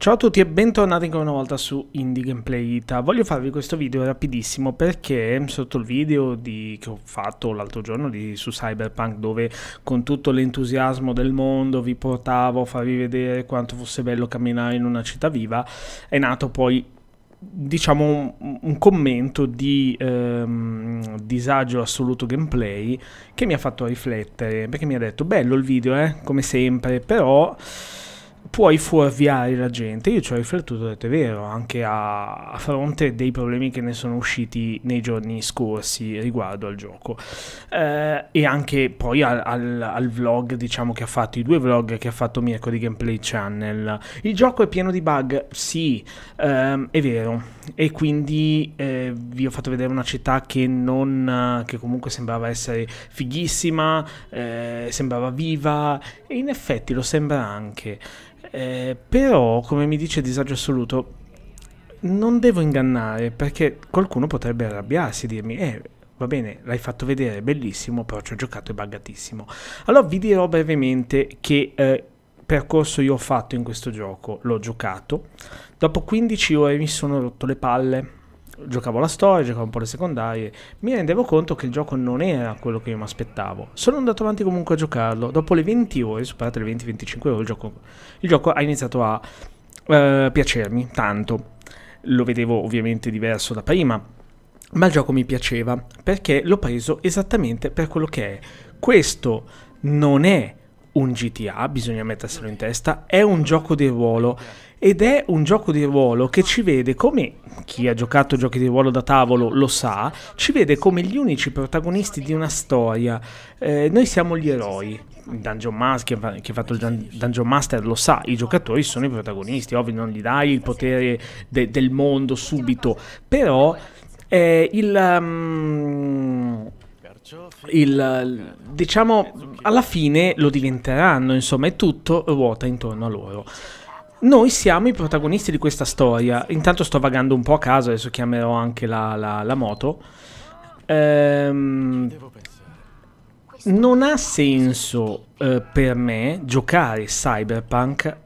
Ciao a tutti e bentornati ancora una volta su Indie Gameplay Ita. Voglio farvi questo video rapidissimo perché sotto il video di, che ho fatto l'altro giorno di, su Cyberpunk dove con tutto l'entusiasmo del mondo vi portavo a farvi vedere quanto fosse bello camminare in una città viva è nato poi diciamo un, un commento di ehm, disagio assoluto gameplay che mi ha fatto riflettere perché mi ha detto bello il video eh, come sempre però puoi fuorviare la gente. Io ci ho riflettuto, ho detto è vero, anche a, a, fronte dei problemi che ne sono usciti nei giorni scorsi riguardo al gioco. Eh, e anche poi al, al, al, vlog, diciamo che ha fatto, i due vlog che ha fatto Mirko di Gameplay Channel. Il gioco è pieno di bug, sì, ehm, è vero. E quindi eh, vi ho fatto vedere una città che non, che comunque sembrava essere fighissima, eh, sembrava viva, e in effetti lo sembra anche. Eh, però, come mi dice Disagio Assoluto, non devo ingannare perché qualcuno potrebbe arrabbiarsi e dirmi, eh, va bene, l'hai fatto vedere, è bellissimo, però ci ho giocato e buggatissimo. Allora vi dirò brevemente che eh, percorso io ho fatto in questo gioco, l'ho giocato, dopo 15 ore mi sono rotto le palle giocavo la storia, giocavo un po' le secondarie, mi rendevo conto che il gioco non era quello che io mi aspettavo. Sono andato avanti comunque a giocarlo. Dopo le 20 ore, superate le 20-25 ore, il gioco, il gioco, ha iniziato a eh, piacermi tanto. Lo vedevo ovviamente diverso da prima, ma il gioco mi piaceva perché l'ho preso esattamente per quello che è. Questo non è un GTA, bisogna metterselo in testa, è un gioco di ruolo ed è un gioco di ruolo che ci vede come, chi ha giocato giochi di ruolo da tavolo lo sa, ci vede come gli unici protagonisti di una storia. Eh, noi siamo gli eroi. Dungeon Master, chi ha fatto il Dungeon Master lo sa, i giocatori sono i protagonisti, ovvio non gli dai il potere de- del mondo subito, però eh, il... Um, il, diciamo alla fine lo diventeranno insomma e tutto ruota intorno a loro noi siamo i protagonisti di questa storia. Intanto sto vagando un po' a caso, adesso chiamerò anche la, la, la moto. Ehm, non ha senso eh, per me giocare Cyberpunk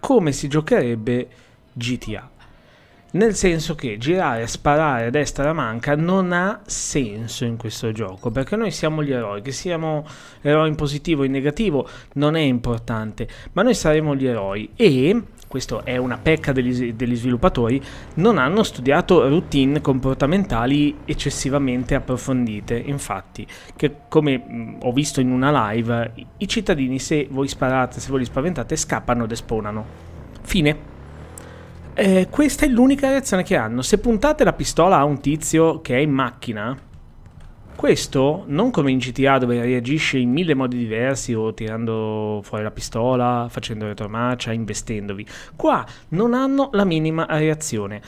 come si giocherebbe GTA. Nel senso che girare, sparare a destra la manca non ha senso in questo gioco, perché noi siamo gli eroi, che siamo eroi in positivo o in negativo non è importante, ma noi saremo gli eroi e questo è una pecca degli, degli, sviluppatori, non hanno studiato routine comportamentali eccessivamente approfondite. Infatti, che come ho visto in una live, i, i cittadini se voi sparate, se voi li spaventate, scappano ed esponano. Fine. Eh, questa è l'unica reazione che hanno. Se puntate la pistola a un tizio che è in macchina, questo non come in GTA dove reagisce in mille modi diversi o tirando fuori la pistola, facendo retromarcia, investendovi. Qua non hanno la minima reazione.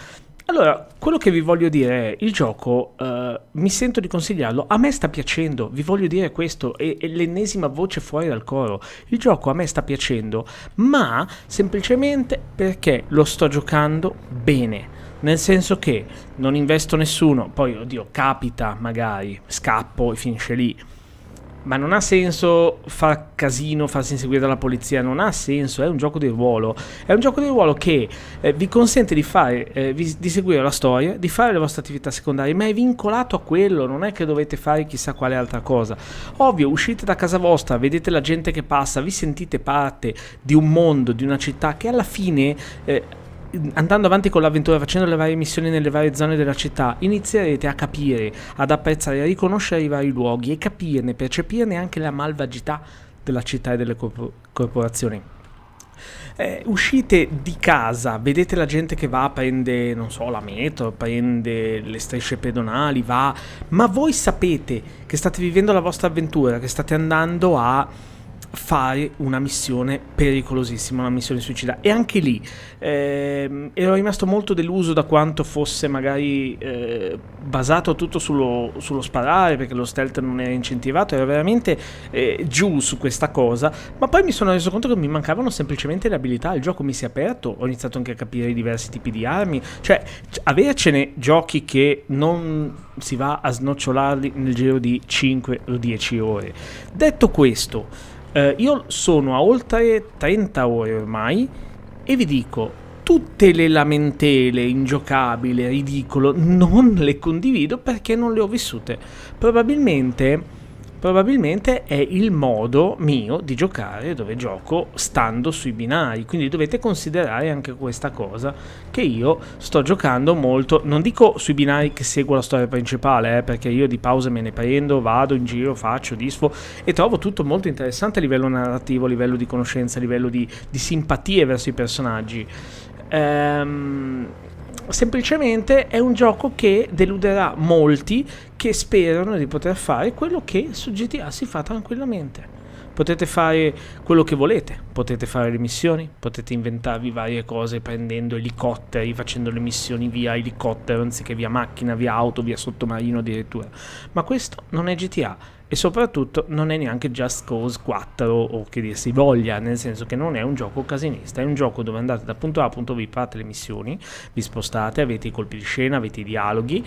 Allora, quello che vi voglio dire è, il gioco, eh, mi sento di consigliarlo, a me sta piacendo, vi voglio dire questo, è, è, l'ennesima voce fuori dal coro, il gioco a me sta piacendo, ma semplicemente perché lo sto giocando bene nel senso che non investo nessuno, poi oddio capita magari, scappo e finisce lì. Ma non ha senso far casino, farsi inseguire dalla polizia, non ha senso, è un gioco di ruolo. È un gioco di ruolo che eh, vi consente di, fare, eh, vi, di seguire la storia, di fare le vostre attività secondarie, ma è vincolato a quello, non è che dovete fare chissà quale altra cosa. Ovvio, uscite da casa vostra, vedete la gente che passa, vi sentite parte di un mondo, di una città che alla fine... Eh, andando avanti con l'avventura, facendo le varie missioni nelle varie zone della città, inizierete a capire, ad apprezzare, a riconoscere i vari luoghi e capirne, percepirne anche la malvagità della città e delle corpor corporazioni. Eh, uscite di casa, vedete la gente che va, prende, non so, la metro, prende le strisce pedonali, va, ma voi sapete che state vivendo la vostra avventura, che state andando a fare una missione pericolosissima, una missione suicida. E anche lì eh, ero rimasto molto deluso da quanto fosse magari eh, basato tutto sullo, sullo, sparare, perché lo stealth non era incentivato, era veramente eh, giù su questa cosa, ma poi mi sono reso conto che mi mancavano semplicemente le abilità, il gioco mi si è aperto, ho iniziato anche a capire i diversi tipi di armi, cioè avercene giochi che non si va a snocciolarli nel giro di 5 o 10 ore. Detto questo, eh, io sono a oltre 30 ore ormai e vi dico, tutte le lamentele ingiocabile, ridicolo, non le condivido perché non le ho vissute. Probabilmente probabilmente è il modo mio di giocare dove gioco stando sui binari, quindi dovete considerare anche questa cosa che io sto giocando molto, non dico sui binari che seguo la storia principale, eh, perché io di pause me ne prendo, vado in giro, faccio, disfo e trovo tutto molto interessante a livello narrativo, a livello di conoscenza, a livello di, di simpatie verso i personaggi. Ehm semplicemente è un gioco che deluderà molti che sperano di poter fare quello che su GTA si fa tranquillamente. Potete fare quello che volete, potete fare le missioni, potete inventarvi varie cose prendendo elicotteri, facendo le missioni via elicottero anziché via macchina, via auto, via sottomarino addirittura. Ma questo non è GTA e soprattutto non è neanche Just Cause 4 o che dir si voglia, nel senso che non è un gioco casinista, è un gioco dove andate da punto A a punto B, fate le missioni, vi spostate, avete i colpi di scena, avete i dialoghi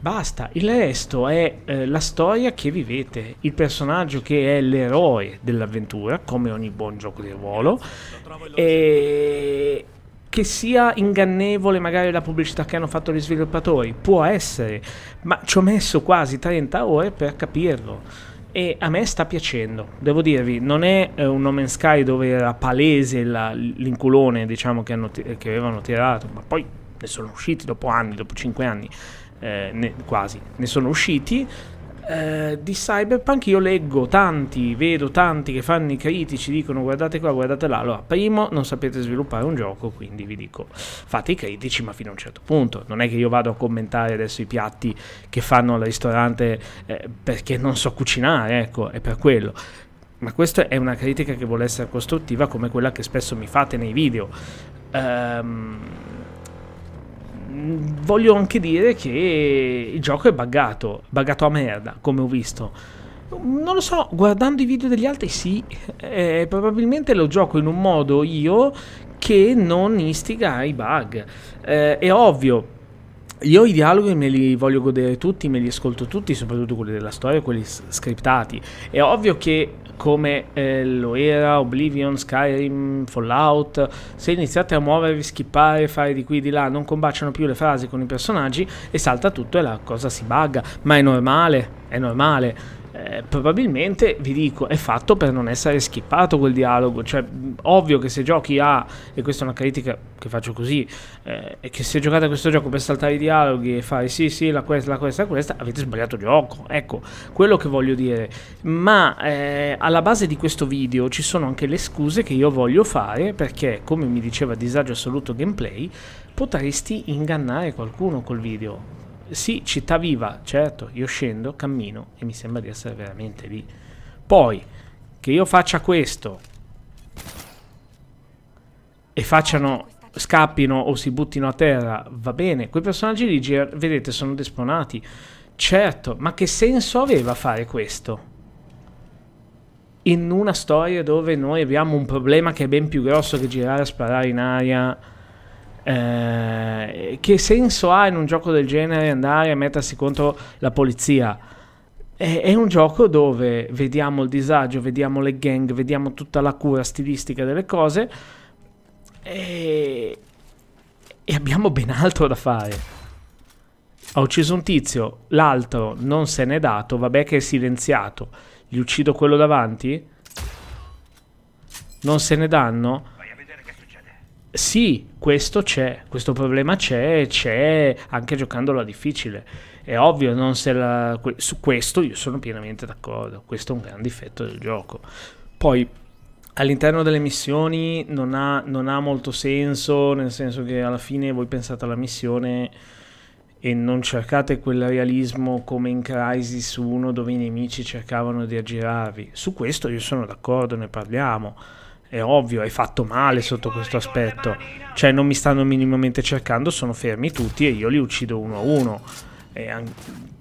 Basta, il resto è eh, la storia che vivete, il personaggio che è l'eroe dell'avventura, come ogni buon gioco di ruolo, e che sia ingannevole magari la pubblicità che hanno fatto gli sviluppatori, può essere, ma ci ho messo quasi 30 ore per capirlo e a me sta piacendo, devo dirvi, non è eh, un No Man's Sky dove era palese la, l'inculone diciamo, che, t- che, avevano tirato, ma poi ne sono usciti dopo anni, dopo 5 anni, eh, ne- quasi, ne sono usciti eh, di cyberpunk io leggo tanti, vedo tanti che fanno i critici, dicono guardate qua, guardate là. Allora, primo non sapete sviluppare un gioco, quindi vi dico fate i critici, ma fino a un certo punto. Non è che io vado a commentare adesso i piatti che fanno al ristorante eh, perché non so cucinare, ecco, è per quello ma questa è una critica che vuole essere costruttiva come quella che spesso mi fate nei video. Um, voglio anche dire che il gioco è buggato, buggato a merda, come ho visto. Non lo so, guardando i video degli altri sì, eh, probabilmente lo gioco in un modo io che non istiga i bug. Eh, è ovvio, io i dialoghi me li voglio godere tutti, me li ascolto tutti, soprattutto quelli della storia, quelli scriptati. È ovvio che come eh, lo era Oblivion, Skyrim, Fallout, se iniziate a muovervi, skippare, fare di qui e di là, non combaciano più le frasi con i personaggi e salta tutto e la cosa si bugga, ma è normale, è normale eh, probabilmente vi dico è fatto per non essere schippato quel dialogo cioè ovvio che se giochi a e questa è una critica che faccio così eh, è che se giocate a questo gioco per saltare i dialoghi e fare sì sì la questa la questa la questa avete sbagliato gioco ecco quello che voglio dire ma eh, alla base di questo video ci sono anche le scuse che io voglio fare perché come mi diceva disagio assoluto gameplay potresti ingannare qualcuno col video sì, città viva, certo, io scendo, cammino e mi sembra di essere veramente lì. Poi, che io faccia questo e facciano, scappino o si buttino a terra, va bene. Quei personaggi lì, vedete, sono desponati. Certo, ma che senso aveva fare questo? In una storia dove noi abbiamo un problema che è ben più grosso che girare a sparare in aria eh, che senso ha in un gioco del genere andare a mettersi contro la polizia? È, è, un gioco dove vediamo il disagio, vediamo le gang, vediamo tutta la cura stilistica delle cose e, e abbiamo ben altro da fare. Ha ucciso un tizio, l'altro non se n'è dato, vabbè che è silenziato. Gli uccido quello davanti? Non se ne danno? sì, questo c'è, questo problema c'è, c'è anche giocandola difficile. È ovvio, la, su questo io sono pienamente d'accordo, questo è un gran difetto del gioco. Poi all'interno delle missioni non ha, non ha molto senso, nel senso che alla fine voi pensate alla missione e non cercate quel realismo come in Crisis 1 dove i nemici cercavano di aggirarvi. Su questo io sono d'accordo, ne parliamo è ovvio, hai fatto male sotto questo aspetto. Cioè, non mi stanno minimamente cercando, sono fermi tutti e io li uccido uno a uno. Anche,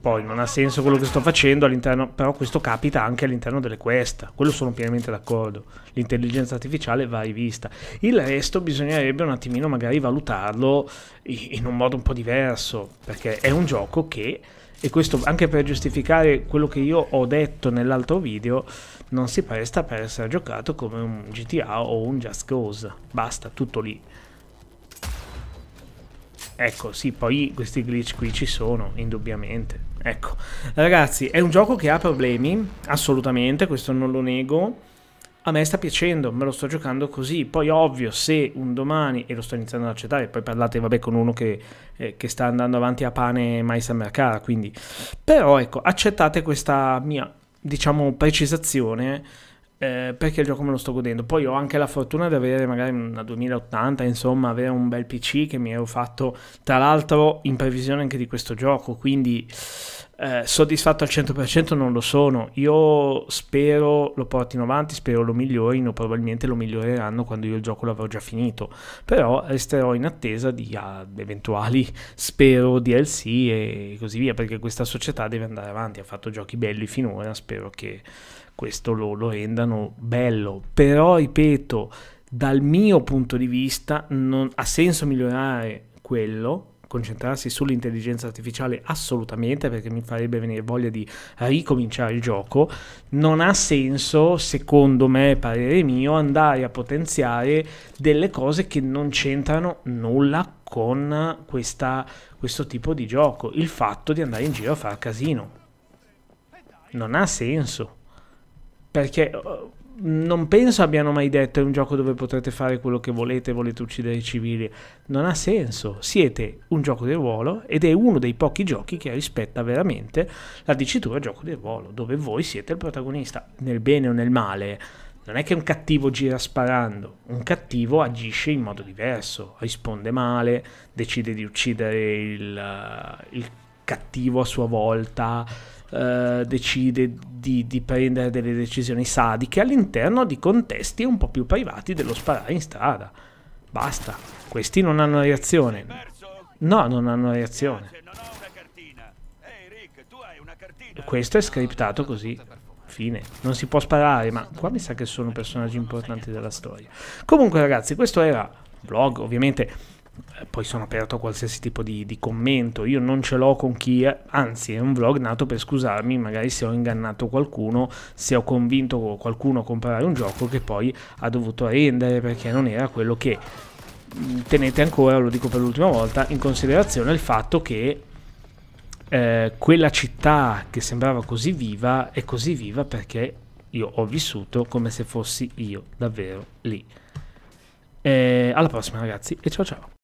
poi non ha senso quello che sto facendo all'interno, però questo capita anche all'interno delle quest, quello sono pienamente d'accordo. L'intelligenza artificiale va rivista. Il resto bisognerebbe un attimino magari valutarlo in un modo un po' diverso, perché è un gioco che e questo anche per giustificare quello che io ho detto nell'altro video, non si presta per essere giocato come un GTA o un Just Cause. Basta, tutto lì. Ecco, sì, poi questi glitch qui ci sono, indubbiamente. Ecco, ragazzi, è un gioco che ha problemi, assolutamente, questo non lo nego a me sta piacendo, me lo sto giocando così. Poi ovvio, se un domani, e lo sto iniziando ad accettare, e poi parlate, vabbè, con uno che, eh, che sta andando avanti a pane e mais a mercata, quindi... Però ecco, accettate questa mia, diciamo, precisazione eh, perché il gioco me lo sto godendo. Poi ho anche la fortuna di avere magari una 2080, insomma, avere un bel PC che mi ero fatto, tra l'altro, in previsione anche di questo gioco, quindi eh, soddisfatto al 100% non lo sono. Io spero lo portino avanti, spero lo migliorino, probabilmente lo miglioreranno quando io il gioco l'avrò già finito, però resterò in attesa di ah, eventuali, spero, DLC e così via, perché questa società deve andare avanti, ha fatto giochi belli finora, spero che questo lo, lo rendano bello. Però, ripeto, dal mio punto di vista non, ha senso migliorare quello, concentrarsi sull'intelligenza artificiale assolutamente perché mi farebbe venire voglia di ricominciare il gioco, non ha senso, secondo me, parere mio, andare a potenziare delle cose che non c'entrano nulla con questa, questo tipo di gioco, il fatto di andare in giro a fare casino. Non ha senso perché eh, non penso abbiano mai detto è un gioco dove potrete fare quello che volete, volete uccidere i civili. Non ha senso. Siete un gioco del ruolo ed è uno dei pochi giochi che rispetta veramente la dicitura gioco del ruolo, dove voi siete il protagonista, nel bene o nel male. Non è che un cattivo gira sparando, un cattivo agisce in modo diverso, risponde male, decide di uccidere il, eh, il cattivo a sua volta eh, decide di, di, prendere delle decisioni sadiche all'interno di contesti un po' più privati dello sparare in strada. Basta, questi non hanno reazione. No, non hanno reazione. Questo è scriptato così. Fine. Non si può sparare, ma qua mi sa che sono personaggi importanti della storia. Comunque ragazzi, questo era vlog ovviamente poi sono aperto a qualsiasi tipo di, di commento, io non ce l'ho con chi, anzi è un vlog nato per scusarmi magari se ho ingannato qualcuno, se ho convinto qualcuno a comprare un gioco che poi ha dovuto rendere perché non era quello che tenete ancora, lo dico per l'ultima volta, in considerazione il fatto che eh, quella città che sembrava così viva è così viva perché io ho vissuto come se fossi io davvero lì. Eh, alla prossima ragazzi e ciao ciao.